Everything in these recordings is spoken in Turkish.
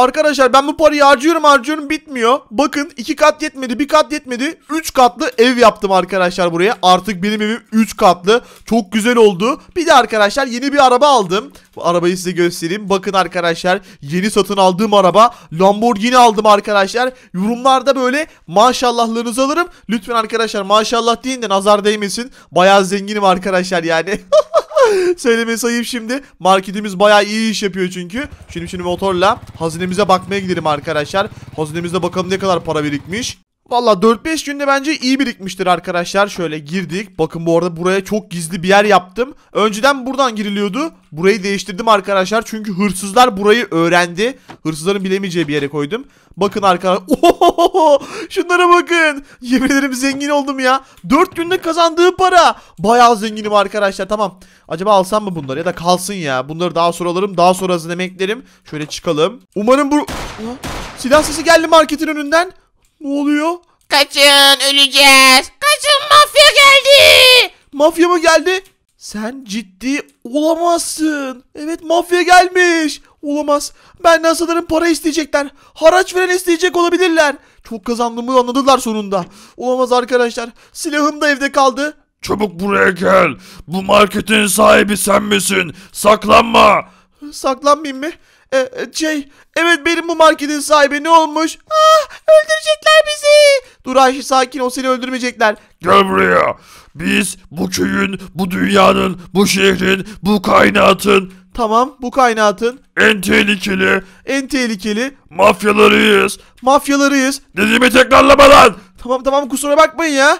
Arkadaşlar ben bu parayı harcıyorum harcıyorum bitmiyor. Bakın iki kat yetmedi bir kat yetmedi. Üç katlı ev yaptım arkadaşlar buraya. Artık benim evim üç katlı. Çok güzel oldu. Bir de arkadaşlar yeni bir araba aldım. Bu arabayı size göstereyim. Bakın arkadaşlar yeni satın aldığım araba. Lamborghini aldım arkadaşlar. Yorumlarda böyle maşallahlarınızı alırım. Lütfen arkadaşlar maşallah deyin de nazar değmesin. Baya zenginim arkadaşlar yani. Söylemeye sayayım şimdi. Marketimiz bayağı iyi iş yapıyor çünkü. Şimdi şimdi motorla hazinemize bakmaya gidelim arkadaşlar. Hazinemize bakalım ne kadar para birikmiş. Valla 4-5 günde bence iyi birikmiştir arkadaşlar. Şöyle girdik. Bakın bu arada buraya çok gizli bir yer yaptım. Önceden buradan giriliyordu. Burayı değiştirdim arkadaşlar. Çünkü hırsızlar burayı öğrendi. Hırsızların bilemeyeceği bir yere koydum. Bakın arkadaşlar. Şunlara bakın. Yemin ederim zengin oldum ya. 4 günde kazandığı para. Bayağı zenginim arkadaşlar. Tamam. Acaba alsam mı bunları ya da kalsın ya. Bunları daha sonra alırım. Daha sonra hazırlamaklerim. Şöyle çıkalım. Umarım bu... Silah sesi geldi marketin önünden. Ne oluyor? Kaçın öleceğiz. Kaçın mafya geldi. Mafya mı geldi? Sen ciddi olamazsın. Evet mafya gelmiş. Olamaz. Benden sanırım para isteyecekler. Haraç veren isteyecek olabilirler. Çok kazandığımı anladılar sonunda. Olamaz arkadaşlar. Silahım da evde kaldı. Çabuk buraya gel. Bu marketin sahibi sen misin? Saklanma. Saklanmayayım mı? E, e, şey evet benim bu marketin sahibi ne olmuş? Ah öldürecekler bizi. Dur Ayşe sakin ol seni öldürmeyecekler. Gel buraya. Biz bu köyün, bu dünyanın, bu şehrin, bu kainatın Tamam bu kainatın en tehlikeli en tehlikeli mafyalarıyız. mafyalarıyız. Dediğimi tekrarlama lan. Tamam tamam kusura bakmayın ya.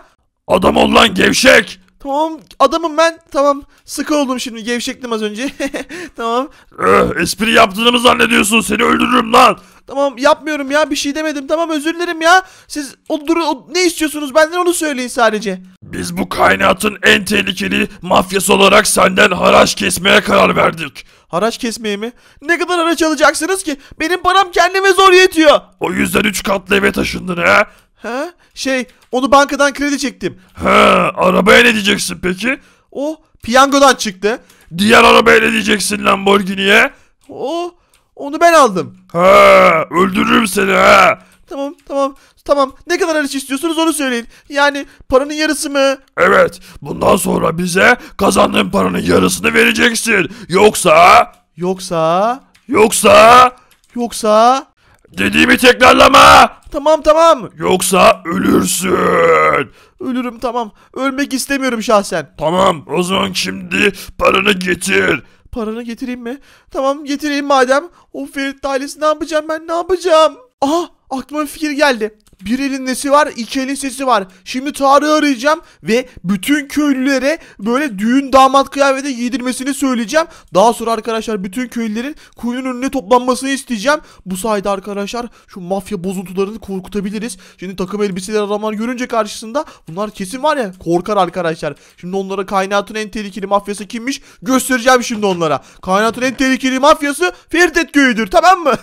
Adam ol lan gevşek. Tamam adamım ben. Tamam sıkı oldum şimdi gevşektim az önce. tamam. Eh, espri yaptığını mı zannediyorsun? Seni öldürürüm lan. Tamam yapmıyorum ya bir şey demedim. Tamam özür dilerim ya. Siz o, duru, o ne istiyorsunuz benden onu söyleyin sadece. Biz bu kainatın en tehlikeli mafyası olarak senden haraç kesmeye karar verdik. Haraç kesmeye mi? Ne kadar haraç alacaksınız ki? Benim param kendime zor yetiyor. O yüzden üç katlı eve taşındın ha? Ha? Şey onu bankadan kredi çektim. He, arabaya ne diyeceksin peki? O piyangodan çıktı. Diğer arabaya ne diyeceksin Lamborghini'ye? O onu ben aldım. He, öldürürüm seni he. Tamam tamam tamam ne kadar haraç istiyorsunuz onu söyleyin. Yani paranın yarısı mı? Evet, bundan sonra bize kazandığın paranın yarısını vereceksin. Yoksa, Yoksa yoksa yoksa dediğimi tekrarlama. Tamam tamam. Yoksa ölürsün. Ölürüm tamam. Ölmek istemiyorum şahsen. Tamam o zaman şimdi paranı getir. Paranı getireyim mi? Tamam getireyim madem. O Ferit ailesi ne yapacağım ben ne yapacağım? Aha aklıma bir fikir geldi. Bir elin nesi var? İki elin sesi var. Şimdi Tarık'ı arayacağım ve bütün köylülere böyle düğün damat kıyafeti giydirmesini söyleyeceğim. Daha sonra arkadaşlar bütün köylülerin kuyunun önüne toplanmasını isteyeceğim. Bu sayede arkadaşlar şu mafya bozuntularını korkutabiliriz. Şimdi takım elbiseler adamlar görünce karşısında bunlar kesin var ya korkar arkadaşlar. Şimdi onlara kainatın en tehlikeli mafyası kimmiş göstereceğim şimdi onlara. Kainatın en tehlikeli mafyası Firdet köyüdür tamam mı?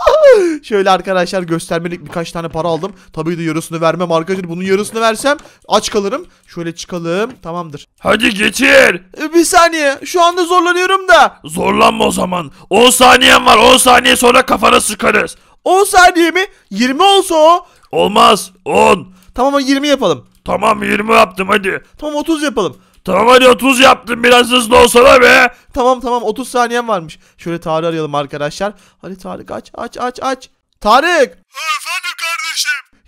Şöyle arkadaşlar göstermelik birkaç tane para aldım aldım. Tabii de yarısını vermem arkadaşlar. Bunun yarısını versem aç kalırım. Şöyle çıkalım. Tamamdır. Hadi geçir. E, bir saniye. Şu anda zorlanıyorum da. Zorlanma o zaman. 10 saniyen var. 10 saniye sonra kafana sıkarız. 10 saniye mi? 20 olsa o. Olmaz. 10. Tamam 20 yapalım. Tamam 20 yaptım hadi. Tamam 30 yapalım. Tamam hadi 30 yaptım biraz hızlı olsana be. Tamam tamam 30 saniyen varmış. Şöyle Tarık arayalım arkadaşlar. Hadi Tarık aç aç aç aç. Tarık.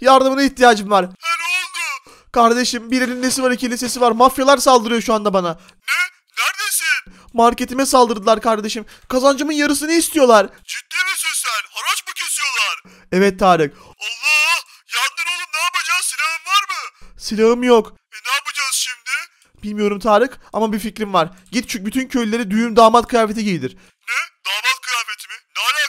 Yardımına ihtiyacım var. ne oldu? Kardeşim birinin nesi var iki lisesi var. Mafyalar saldırıyor şu anda bana. Ne? Neredesin? Marketime saldırdılar kardeşim. Kazancımın yarısını istiyorlar. Ciddi misin sen? Haraç mı kesiyorlar? Evet Tarık. Allah! Yardım oğlum ne yapacağız? Silahın var mı? Silahım yok. E ne yapacağız şimdi? Bilmiyorum Tarık ama bir fikrim var. Git çünkü bütün köylülere düğün damat kıyafeti giydir. Ne? Damat kıyafeti mi? Ne alaka?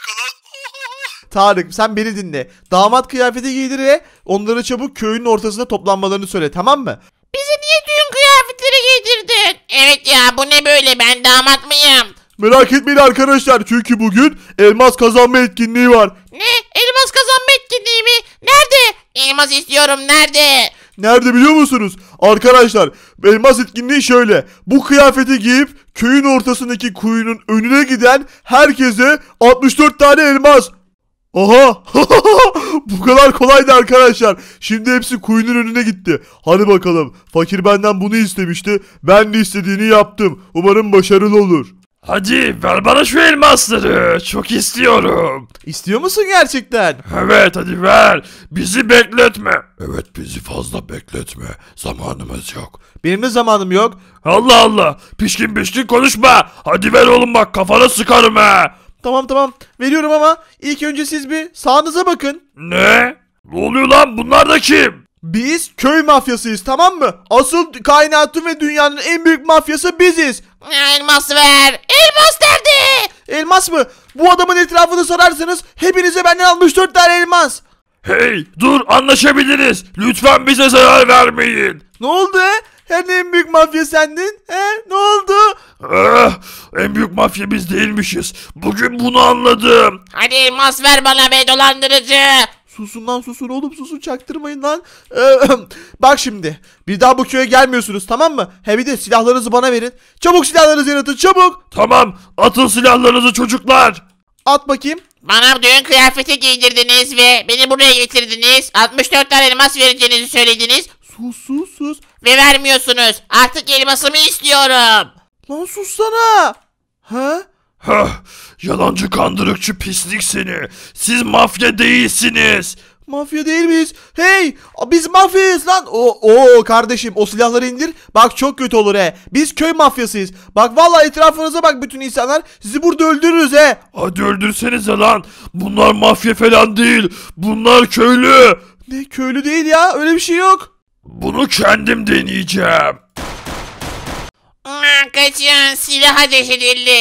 Tarık sen beni dinle. Damat kıyafeti giydir ve onları çabuk köyün ortasına toplanmalarını söyle tamam mı? Bizi niye düğün kıyafetleri giydirdin? Evet ya bu ne böyle ben damat mıyım? Merak etmeyin arkadaşlar çünkü bugün elmas kazanma etkinliği var. Ne? Elmas kazanma etkinliği mi? Nerede? Elmas istiyorum nerede? Nerede biliyor musunuz? Arkadaşlar elmas etkinliği şöyle. Bu kıyafeti giyip köyün ortasındaki kuyunun önüne giden herkese 64 tane elmas Aha! Bu kadar kolaydı arkadaşlar. Şimdi hepsi kuyunun önüne gitti. Hadi bakalım. Fakir benden bunu istemişti. Ben de istediğini yaptım. Umarım başarılı olur. Hadi ver bana şu elmasları. Çok istiyorum. İstiyor musun gerçekten? Evet hadi ver. Bizi bekletme. Evet bizi fazla bekletme. Zamanımız yok. Benim de zamanım yok. Allah Allah. Pişkin pişkin konuşma. Hadi ver oğlum bak kafana sıkarım ha. Tamam tamam veriyorum ama ilk önce siz bir sağınıza bakın. Ne? Ne oluyor lan bunlar da kim? Biz köy mafyasıyız tamam mı? Asıl kainatın ve dünyanın en büyük mafyası biziz. Elmas ver. Elmas derdi! Elmas mı? Bu adamın etrafını sararsanız hepinize benden 64 tane elmas. Hey dur anlaşabiliriz. Lütfen bize zarar vermeyin. Ne oldu? Hani en büyük mafya sendin? He? Ne oldu? Ah, en büyük mafya biz değilmişiz. Bugün bunu anladım. Hadi elmas ver bana be dolandırıcı. Susun lan susun oğlum susun çaktırmayın lan. Bak şimdi bir daha bu köye gelmiyorsunuz tamam mı? He bir de silahlarınızı bana verin. Çabuk silahlarınızı yaratın çabuk. Tamam atın silahlarınızı çocuklar. At bakayım. Bana düğün kıyafeti giydirdiniz ve beni buraya getirdiniz. 64 tane elmas vereceğinizi söylediniz. Sus sus sus. Ve vermiyorsunuz. Artık elmasımı istiyorum. Lan sussana. Ha? Ha! yalancı kandırıkçı pislik seni. Siz mafya değilsiniz. Mafya değil miyiz? Hey biz mafyayız lan. O o kardeşim o silahları indir. Bak çok kötü olur he. Biz köy mafyasıyız. Bak valla etrafınıza bak bütün insanlar. Sizi burada öldürürüz he. Hadi öldürsenize lan. Bunlar mafya falan değil. Bunlar köylü. Ne köylü değil ya öyle bir şey yok. Bunu kendim deneyeceğim kaçın silah ateş edildi.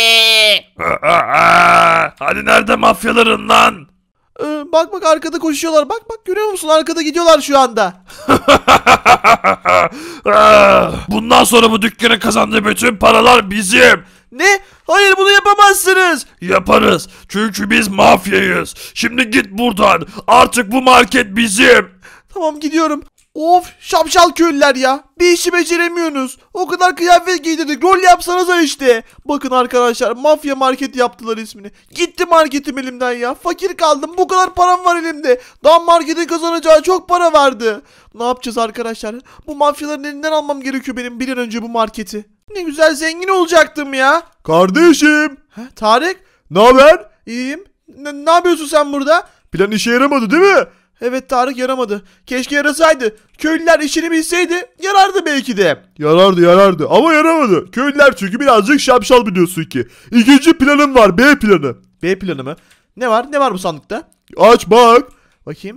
Hadi nerede mafyaların lan? Ee, bak bak arkada koşuyorlar. Bak bak görüyor musun arkada gidiyorlar şu anda. Ah. Bundan sonra bu dükkanın kazandığı bütün paralar bizim. Ne? Hayır bunu yapamazsınız. Yaparız. Çünkü biz mafyayız. Şimdi git buradan. Artık bu market bizim. Tamam gidiyorum. Of şapşal köylüler ya. Bir işi beceremiyorsunuz. O kadar kıyafet giydirdik. Rol yapsanıza işte. Bakın arkadaşlar mafya market yaptılar ismini. Gitti marketim elimden ya. Fakir kaldım. Bu kadar param var elimde. Dam marketin kazanacağı çok para vardı. Ne yapacağız arkadaşlar? Bu mafyaların elinden almam gerekiyor benim bir an önce bu marketi. Ne güzel zengin olacaktım ya. Kardeşim. he, Tarık. Ne haber? İyiyim. ne yapıyorsun sen burada? Plan işe yaramadı değil mi? Evet Tarık yaramadı. Keşke yarasaydı. Köylüler işini bilseydi yarardı belki de. Yarardı yarardı ama yaramadı. Köylüler çünkü birazcık şapşal biliyorsun ki. İkinci planım var B planı. B planı mı? Ne var? Ne var bu sandıkta? Aç bak. Bakayım.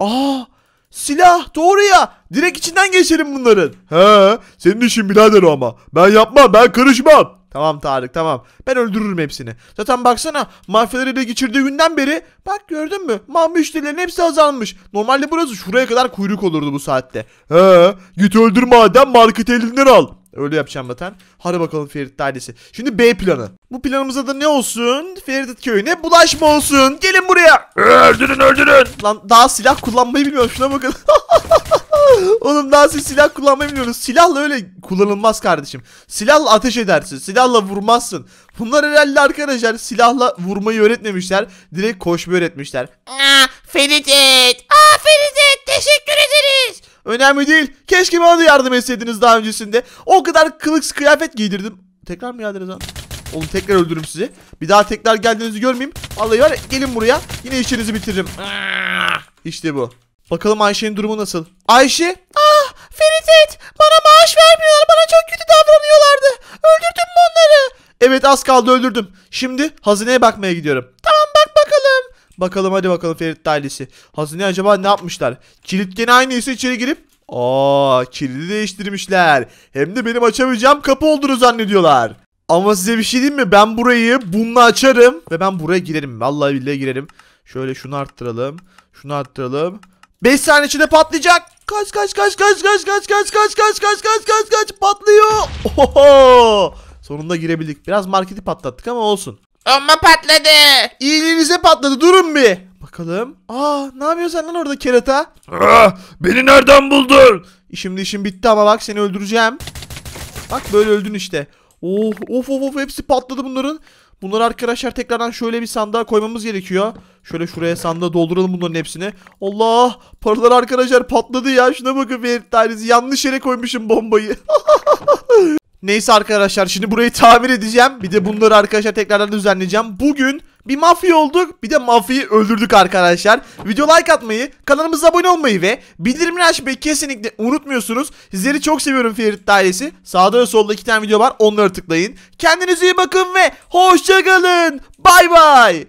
Aa Silah doğru ya. Direkt içinden geçelim bunların. He senin işin birader o ama. Ben yapmam ben karışmam. Tamam Tarık tamam. Ben öldürürüm hepsini. Zaten baksana mafyaları ele geçirdiği günden beri bak gördün mü? Mal müşterilerin hepsi azalmış. Normalde burası şuraya kadar kuyruk olurdu bu saatte. He git öldür madem market elinden al. Öyle yapacağım zaten. Hadi bakalım Ferit ailesi. Şimdi B planı. Bu planımızda da ne olsun? Ferit köyüne bulaşma olsun. Gelin buraya. Öldürün öldürün. Lan daha silah kullanmayı bilmiyorum. Şuna bakın. Oğlum daha siz silah kullanmayı bilmiyorsunuz. Silahla öyle kullanılmaz kardeşim. Silahla ateş edersin. Silahla vurmazsın. Bunlar herhalde arkadaşlar silahla vurmayı öğretmemişler. Direkt koşmayı öğretmişler. Aa, Ferit et. Aa, Ferit Teşekkür ederiz. Önemli değil. Keşke bana da yardım etseydiniz daha öncesinde. O kadar kılıks kıyafet giydirdim. Tekrar mı geldiniz lan? Oğlum tekrar öldürürüm sizi. Bir daha tekrar geldiğinizi görmeyeyim. Vallahi var gelin buraya. Yine işinizi bitiririm. Ah! İşte bu. Bakalım Ayşe'nin durumu nasıl? Ayşe? Ah Ferit Bana maaş vermiyorlar. Bana çok kötü davranıyorlardı. Öldürdün mü onları? Evet az kaldı öldürdüm. Şimdi hazineye bakmaya gidiyorum. Tamam Bakalım hadi bakalım Ferit ailesi. Hazine acaba ne yapmışlar? Kilit gene aynıysa içeri girip. Aa kilidi değiştirmişler. Hem de benim açamayacağım kapı olduğunu zannediyorlar. Ama size bir şey diyeyim mi? Ben burayı bununla açarım. Ve ben buraya girerim. Vallahi billahi girerim. Şöyle şunu arttıralım. Şunu arttıralım. 5 saniye içinde patlayacak. Kaç kaç kaç kaç kaç kaç kaç kaç kaç kaç kaç kaç kaç patlıyor. Oho! Sonunda girebildik. Biraz marketi patlattık ama olsun. Bomba patladı. İyiliğinize patladı durun bir. Bakalım. Aa ne yapıyorsun lan orada kerata? Ah, beni nereden buldun? Şimdi işim bitti ama bak seni öldüreceğim. Bak böyle öldün işte. Oh, of of of hepsi patladı bunların. Bunları arkadaşlar tekrardan şöyle bir sandığa koymamız gerekiyor. Şöyle şuraya sandığa dolduralım bunların hepsini. Allah paralar arkadaşlar patladı ya. Şuna bakın bir tanesi yanlış yere koymuşum bombayı. Neyse arkadaşlar şimdi burayı tamir edeceğim. Bir de bunları arkadaşlar tekrardan düzenleyeceğim. Bugün bir mafya olduk bir de mafyayı öldürdük arkadaşlar. Video like atmayı, kanalımıza abone olmayı ve bildirimleri açmayı kesinlikle unutmuyorsunuz. Sizleri çok seviyorum Ferit ailesi. Sağda ve solda iki tane video var onları tıklayın. Kendinize iyi bakın ve hoşçakalın. Bay bay.